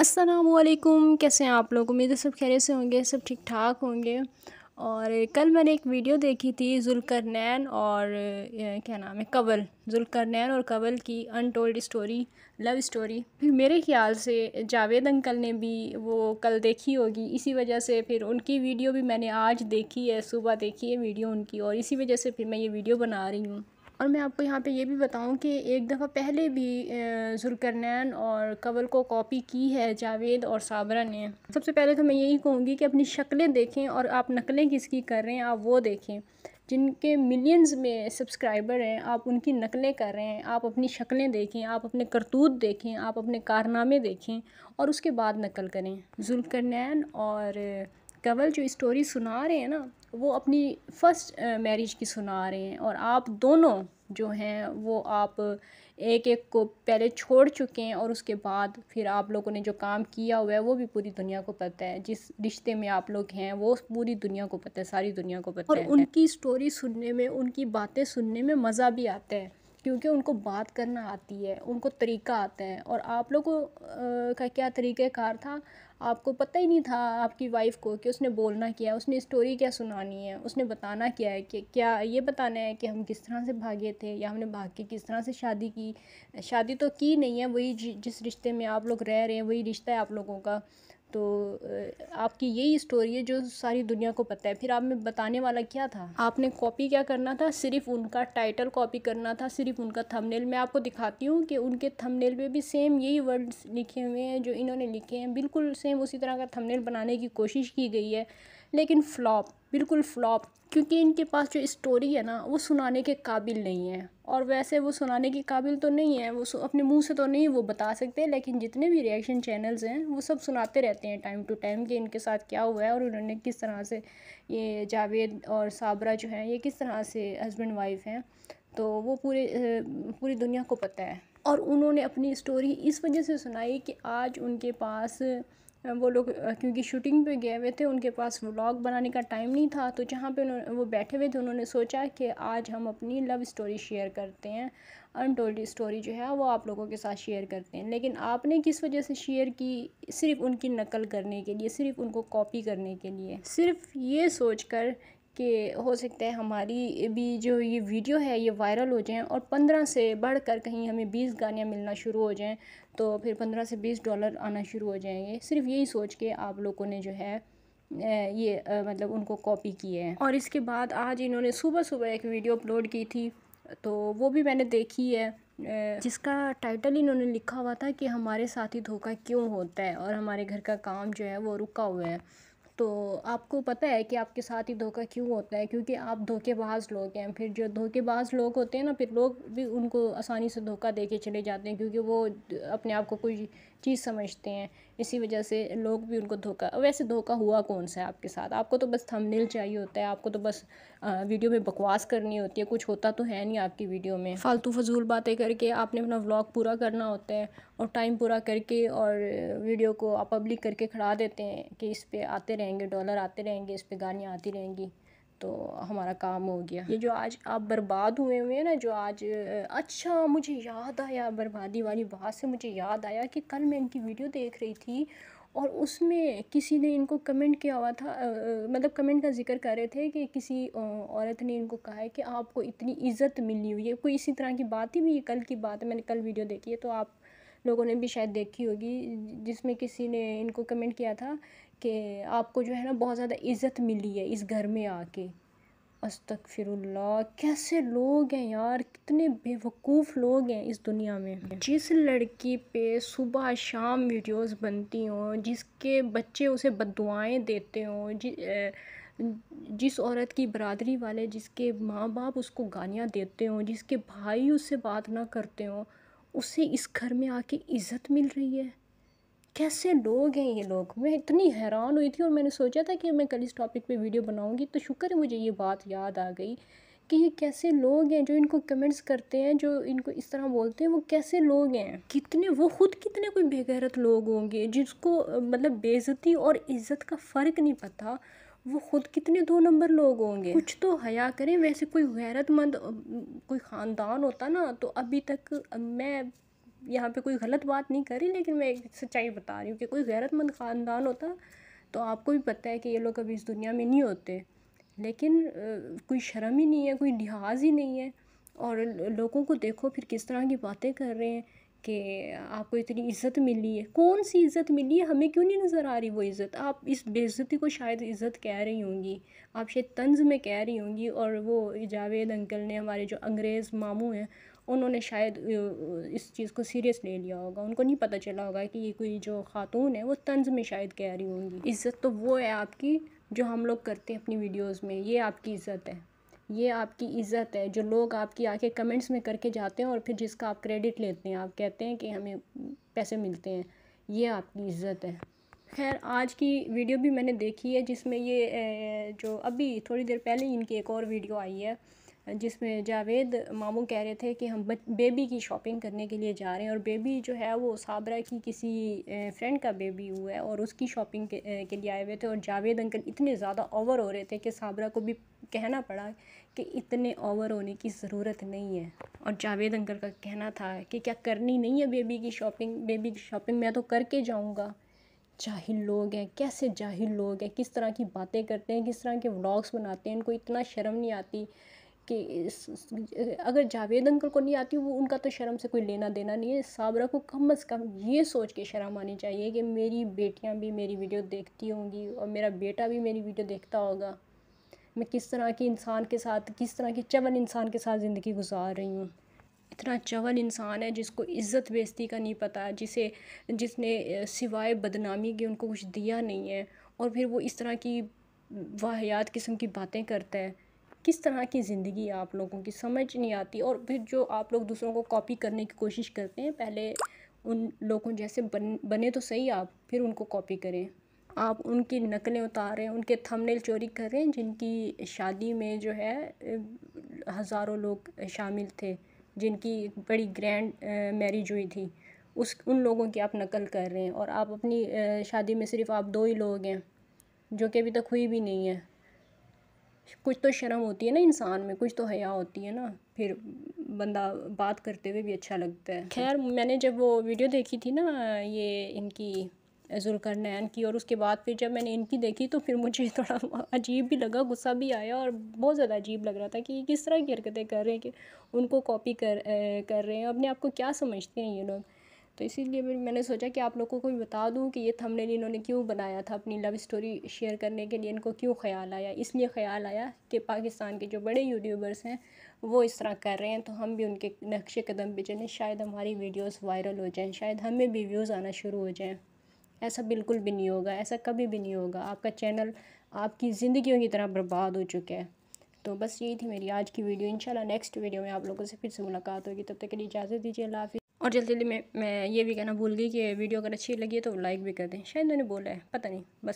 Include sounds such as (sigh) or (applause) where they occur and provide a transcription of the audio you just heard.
असलकुम कैसे हैं आप लोग उम्मीद है सब खैरे से होंगे सब ठीक ठाक होंगे और कल मैंने एक वीडियो देखी थी नैन और क्या नाम है जुलकर नैन और कबल की अनटोल्ड स्टोरी लव स्टोरी फिर मेरे ख्याल से जावेद अंकल ने भी वो कल देखी होगी इसी वजह से फिर उनकी वीडियो भी मैंने आज देखी है सुबह देखी है वीडियो उनकी और इसी वजह से फिर मैं ये वीडियो बना रही हूँ और मैं आपको यहाँ पे ये भी बताऊँ कि एक दफ़ा पहले भी जुलकरनैन और कंवल को कॉपी की है जावेद और साबरा ने सबसे पहले तो मैं यही कहूँगी कि अपनी शक्लें देखें और आप नकलें किसकी कर रहे हैं आप वो देखें जिनके मिलियंस में सब्सक्राइबर हैं आप उनकी नकलें कर रहे हैं आप अपनी शक्लें देखें आप अपने करतूत देखें आप अपने कारनामे देखें और उसके बाद नकल करें जुलकरनैन और कंवल जो स्टोरी सुना रहे हैं ना वो अपनी फ़र्स्ट मैरिज की सुना रहे हैं और आप दोनों जो हैं वो आप एक एक को पहले छोड़ चुके हैं और उसके बाद फिर आप लोगों ने जो काम किया हुआ है वो भी पूरी दुनिया को पता है जिस रिश्ते में आप लोग हैं वो पूरी दुनिया को पता है सारी दुनिया को पता और है और उनकी स्टोरी सुनने में उनकी बातें सुनने में मज़ा भी आता है क्योंकि उनको बात करना आती है उनको तरीका आता है और आप लोगों का क्या तरीक़ाकार था आपको पता ही नहीं था आपकी वाइफ़ को कि उसने बोलना क्या है उसने स्टोरी क्या सुनानी है उसने बताना क्या है कि क्या ये बताना है कि हम किस तरह से भागे थे या हमने भाग के किस तरह से शादी की शादी तो की नहीं है वही जिस रिश्ते में आप लोग रह रहे हैं वही रिश्ता है आप लोगों का तो आपकी यही स्टोरी है जो सारी दुनिया को पता है फिर आप में बताने वाला क्या था आपने कॉपी क्या करना था सिर्फ उनका टाइटल कॉपी करना था सिर्फ उनका थंबनेल मैं आपको दिखाती हूँ कि उनके थंबनेल पे भी सेम यही वर्ड्स लिखे हुए हैं जो इन्होंने लिखे हैं बिल्कुल सेम उसी तरह का थंबनेल बनाने की कोशिश की गई है लेकिन फ्लॉप बिल्कुल फ्लॉप क्योंकि इनके पास जो स्टोरी है ना वो सुनाने के काबिल नहीं है और वैसे वो सुनाने के काबिल तो नहीं है वो अपने मुंह से तो नहीं वो बता सकते लेकिन जितने भी रिएक्शन चैनल्स हैं वो सब सुनाते रहते हैं टाइम टू टाइम कि इनके साथ क्या हुआ है और उन्होंने किस तरह से ये जावेद और साबरा जो हैं ये किस तरह से हस्बैंड वाइफ हैं तो वो पूरे पूरी दुनिया को पता है और उन्होंने अपनी स्टोरी इस वजह से सुनाई कि आज उनके पास वो लोग क्योंकि शूटिंग पे गए हुए थे उनके पास व्लॉग बनाने का टाइम नहीं था तो जहाँ पे वो बैठे हुए थे उन्होंने सोचा कि आज हम अपनी लव स्टोरी शेयर करते हैं अनटोल्ड स्टोरी जो है वो आप लोगों के साथ शेयर करते हैं लेकिन आपने किस वजह से शेयर की सिर्फ उनकी नकल करने के लिए सिर्फ उनको कॉपी करने के लिए सिर्फ ये सोच कर कि हो सकता है हमारी भी जो ये वीडियो है ये वायरल हो जाए और पंद्रह से बढ़ कर कहीं हमें बीस गानियाँ मिलना शुरू हो जाएँ तो फिर पंद्रह से बीस डॉलर आना शुरू हो जाएंगे सिर्फ यही सोच के आप लोगों ने जो है ये मतलब उनको कॉपी किए हैं और इसके बाद आज इन्होंने सुबह सुबह एक वीडियो अपलोड की थी तो वो भी मैंने देखी है जिसका टाइटल इन्होंने लिखा हुआ था कि हमारे साथ ही धोखा क्यों होता है और हमारे घर का काम जो है वो रुका हुआ है तो आपको पता है कि आपके साथ ही धोखा क्यों होता है क्योंकि आप धोखेबाज लोग हैं फिर जो धोखेबाज लोग होते हैं ना फिर लोग भी उनको आसानी से धोखा दे के चले जाते हैं क्योंकि वो अपने आप को कोई चीज़ समझते हैं इसी वजह से लोग भी उनको धोखा वैसे धोखा हुआ कौन सा है आपके साथ आपको तो बस थंबनेल चाहिए होता है आपको तो बस वीडियो में बकवास करनी होती है कुछ होता तो है नहीं आपकी वीडियो में फालतू फजूल बातें करके आपने अपना व्लॉग पूरा करना होता है और टाइम पूरा करके और वीडियो को आप पब्लिक करके खड़ा देते हैं कि इस पर आते रहें रहेंगे डॉलर आते रहेंगे इस पर गाड़ियाँ आती रहेंगी तो हमारा काम हो गया ये जो आज आप बर्बाद हुए हुए हैं ना जो आज अच्छा मुझे याद आया बर्बादी वाली बात से मुझे याद आया कि कल मैं इनकी वीडियो देख रही थी और उसमें किसी ने इनको कमेंट किया हुआ था आ, मतलब कमेंट का जिक्र कर रहे थे कि किसी औरत ने इनको कहा है कि आपको इतनी इज़्ज़त मिली हुई है कोई इसी तरह की बात ही भी कल की बात मैंने कल वीडियो देखी है तो आप लोगों ने भी शायद देखी होगी जिसमें किसी ने इनको कमेंट किया था कि आपको जो है ना बहुत ज़्यादा इज़्ज़त मिली है इस घर में आके फिर कैसे लोग हैं यार कितने बेवकूफ़ लोग हैं इस दुनिया में जिस लड़की पे सुबह शाम वीडियोस बनती हों जिसके बच्चे उसे बदुआएँ देते हों जिस औरत की बरदरी वाले जिसके माँ बाप उसको गालियाँ देते हों जिसके भाई उससे बात ना करते हों उसे इस घर में आके इज़्ज़त मिल रही है कैसे लोग हैं ये लोग मैं इतनी हैरान हुई थी और मैंने सोचा था कि मैं कल इस टॉपिक पे वीडियो बनाऊंगी तो शुक्र है मुझे ये बात याद आ गई कि ये कैसे लोग हैं जो इनको कमेंट्स करते हैं जो इनको इस तरह बोलते हैं वो कैसे लोग हैं कितने वो ख़ुद कितने कोई बेगैरत लोग होंगे जिसको मतलब बेज़ती और इज़्ज़त का फ़र्क नहीं पता वो ख़ुद कितने दो नंबर लोग होंगे कुछ तो हया करें वैसे कोई गैरतमंद कोई ख़ानदान होता ना तो अभी तक मैं यहाँ पे कोई गलत बात नहीं करी लेकिन मैं एक सच्चाई बता रही हूँ कि कोई गैरतमंद ख़ानदान होता तो आपको भी पता है कि ये लोग अभी इस दुनिया में नहीं होते लेकिन कोई शर्म ही नहीं है कोई लिहाज ही नहीं है और लोगों को देखो फिर किस तरह की बातें कर रहे हैं कि आपको इतनी इज़्ज़त मिली है कौन सी इज़्ज़त मिली है हमें क्यों नहीं नज़र आ रही वो इज़्ज़त आप इस बेज़ती को शायद इज़्ज़त कह रही होंगी आप शायद तंज में कह रही होंगी और वो जावेद अंकल ने हमारे जो अंग्रेज़ मामू हैं उन्होंने शायद इस चीज़ को सीरियस ले लिया होगा उनको नहीं पता चला होगा कि ये कोई जो खातून है वो तंज में शायद कह रही होंगी इज़्ज़त तो वो है आपकी जो हम लोग करते हैं अपनी वीडियोस में ये आपकी इज़्ज़त है ये आपकी इज़्ज़त है जो लोग आपकी आके कमेंट्स में करके जाते हैं और फिर जिसका आप क्रेडिट लेते हैं आप कहते हैं कि हमें पैसे मिलते हैं ये आपकी इज़्ज़त है खैर आज की वीडियो भी मैंने देखी है जिसमें ये जो अभी थोड़ी देर पहले इनकी एक और वीडियो आई है जिसमें जावेद मामू कह रहे थे कि हम बेबी की शॉपिंग करने के लिए जा रहे हैं और बेबी जो है वो साबरा की किसी फ्रेंड का बेबी हुआ है और उसकी शॉपिंग के, के लिए आए हुए थे और जावेद अंकल इतने ज़्यादा ओवर हो रहे थे कि साबरा को भी कहना पड़ा कि इतने ओवर होने की ज़रूरत नहीं है और जावेद अंकल का कहना था कि क्या करनी नहीं है बेबी की शॉपिंग बेबी की शॉपिंग मैं तो करके जाऊँगा जाहिल लोग हैं कैसे जाहिल लोग हैं किस तरह की बातें करते हैं किस तरह के व्लॉग्स बनाते हैं इनको इतना शर्म नहीं आती कि अगर जावेद अंकल को नहीं आती वो उनका तो शर्म से कोई लेना देना नहीं है साबरा को कम अज़ कम ये सोच के शर्म आनी चाहिए कि मेरी बेटियां भी मेरी वीडियो देखती होंगी और मेरा बेटा भी मेरी वीडियो देखता होगा मैं किस तरह की इंसान के साथ किस तरह के चवन इंसान के साथ ज़िंदगी गुजार रही हूँ इतना चवन इंसान है जिसको इज़्ज़त बेजती का नहीं पता जिसे जिसने सिवाय बदनामी के उनको कुछ दिया नहीं है और फिर वो इस तरह की वाहियात किस्म की बातें करता है किस तरह की ज़िंदगी आप लोगों की समझ नहीं आती और फिर जो आप लोग दूसरों को कॉपी करने की कोशिश करते हैं पहले उन लोगों जैसे बन बने तो सही आप फिर उनको कॉपी करें आप उनकी नकलें उतारें उनके थंबनेल चोरी करें जिनकी शादी में जो है हज़ारों लोग शामिल थे जिनकी बड़ी ग्रैंड मैरिज हुई थी उस उन लोगों की आप नकल कर रहे हैं और आप अपनी शादी में सिर्फ आप दो ही लोग हैं जो कि अभी तक हुई भी नहीं है कुछ तो शर्म होती है ना इंसान में कुछ तो हया होती है ना फिर बंदा बात करते हुए भी अच्छा लगता है खैर मैंने जब वो वीडियो देखी थी ना ये इनकी नैन की और उसके बाद फिर जब मैंने इनकी देखी तो फिर मुझे (laughs) थोड़ा अजीब भी लगा गुस्सा भी आया और बहुत ज़्यादा अजीब लग रहा था कि किस तरह की हरकतें कर रहे हैं कि उनको कॉपी कर कर रहे हैं अपने आप को क्या समझते हैं ये लोग तो इसीलिए मैंने सोचा कि आप लोगों को भी बता दूं कि ये थंबनेल इन्होंने क्यों बनाया था अपनी लव स्टोरी शेयर करने के लिए इनको क्यों ख्याल आया इसलिए ख्याल आया कि पाकिस्तान के जो बड़े यूट्यूबर्स हैं वो इस तरह कर रहे हैं तो हम भी उनके नक्शे कदम पर चलें शायद हमारी वीडियोज़ वायरल हो जाएँ शायद हमें भी व्यूज़ आना शुरू हो जाएँ ऐसा बिल्कुल भी नहीं होगा ऐसा कभी भी नहीं होगा आपका चैनल आपकी ज़िंदगी की तरह बर्बाद हो चुका है तो बस यही थी मेरी आज की वीडियो इंशाल्लाह नेक्स्ट वीडियो में आप लोगों से फिर से मुलाकात होगी तब तक के लिए इजाज़त दीजिए अल्लाह और जल्दी जल्दी मैं मैं ये भी कहना भूल गई कि वीडियो अगर अच्छी लगी है तो लाइक भी कर दें शायद मैंने बोला है पता नहीं बस